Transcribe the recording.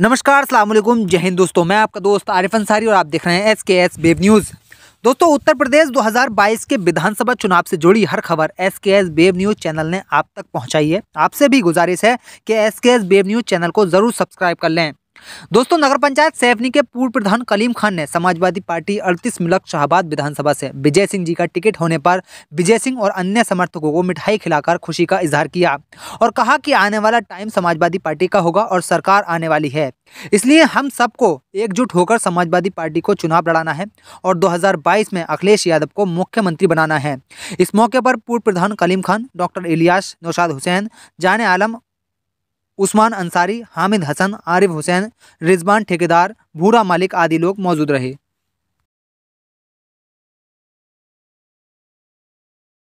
नमस्कार अल्लाम जय हिंद दोस्तों मैं आपका दोस्त आरिफ अंसारी और आप देख रहे हैं एस के एस बेब न्यूज़ दोस्तों उत्तर प्रदेश 2022 के विधानसभा चुनाव से जुड़ी हर खबर एस के एस बेब न्यूज़ चैनल ने आप तक पहुंचाई है आपसे भी गुजारिश है कि एस के एस बेब न्यूज़ चैनल को ज़रूर सब्सक्राइब कर लें दोस्तों नगर पंचायत सैफनी के पूर्व प्रधान कलीम खान ने समाजवादी पार्टी अड़तीस मिलक शाहबाद विधानसभा से विजय सिंह जी का टिकट होने पर विजय सिंह और अन्य समर्थकों को मिठाई खिलाकर खुशी का इजहार किया और कहा कि आने वाला टाइम समाजवादी पार्टी का होगा और सरकार आने वाली है इसलिए हम सबको एकजुट होकर समाजवादी पार्टी को चुनाव लड़ाना है और दो में अखिलेश यादव को मुख्यमंत्री बनाना है इस मौके पर पूर्व प्रधान कलीम खान डॉक्टर इलियास नौशाद हुसैन जान आलम उस्मान अंसारी हामिद हसन आरिफ हुसैन रिजवान ठेकेदार भूरा मालिक आदि लोग मौजूद रहे